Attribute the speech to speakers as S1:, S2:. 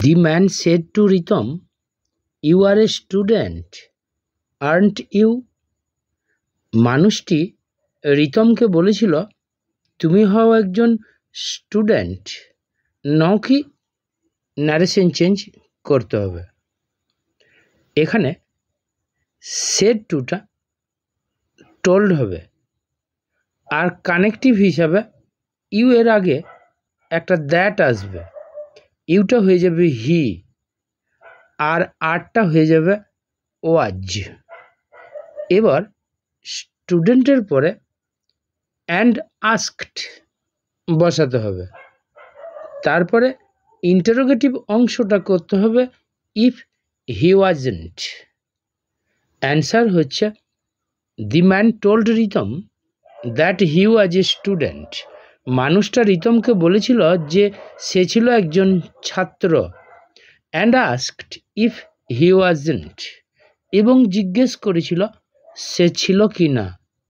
S1: the man said to Ritam you are a student aren't you মানুষটি রিতমকে বলেছিল তুমি হও একজন স্টুডেন্ট নও কি ন্যারেশন চেঞ্জ করতে হবে এখানে সেড টুটা টোল্ড হবে আর কানেকটিভ হিসাবে ইউ এর আগে একটা দ্যাট আসবে ইউটা হয়ে যাবে হি আর আরটা হয়ে যাবে ওয়াজ এবার স্টুডেন্টের পরে অ্যান্ড আস্কড বসাতে হবে তারপরে ইন্টারোগেটিভ অংশটা করতে হবে ইফ হি ওয়াজেন্ট অ্যান্সার হচ্ছে the man told Ritam that he was a student মানুষটা রিতমকে বলেছিল যে সে ছিল একজন ছাত্র and asked if he wasn't এবং জিজ্ঞেস করেছিল সে ছিল কি না